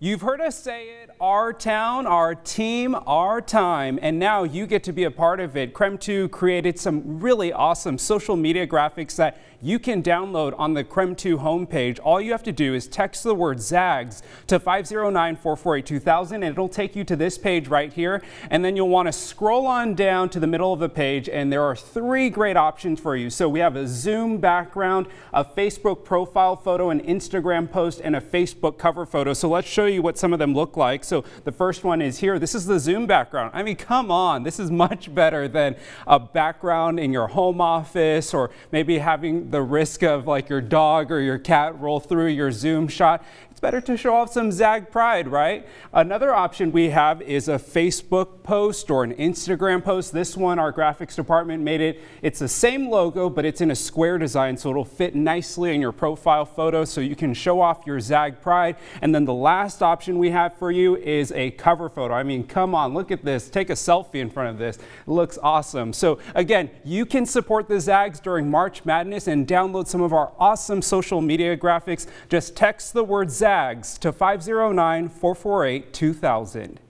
You've heard us say it, our town, our team, our time, and now you get to be a part of it. Crem2 created some really awesome social media graphics that you can download on the Crem2 homepage. All you have to do is text the word ZAGS to 509-448-2000 and it'll take you to this page right here. And then you'll want to scroll on down to the middle of the page and there are three great options for you. So we have a Zoom background, a Facebook profile photo, an Instagram post, and a Facebook cover photo. So let's show you what some of them look like. So the first one is here. This is the Zoom background. I mean, come on. This is much better than a background in your home office or maybe having the risk of like your dog or your cat roll through your Zoom shot it's better to show off some Zag pride, right? Another option we have is a Facebook post or an Instagram post. This one, our graphics department made it. It's the same logo, but it's in a square design, so it'll fit nicely in your profile photo so you can show off your Zag pride. And then the last option we have for you is a cover photo. I mean, come on, look at this. Take a selfie in front of this. It looks awesome. So again, you can support the Zags during March Madness and download some of our awesome social media graphics. Just text the word Zag to 509 448 2000.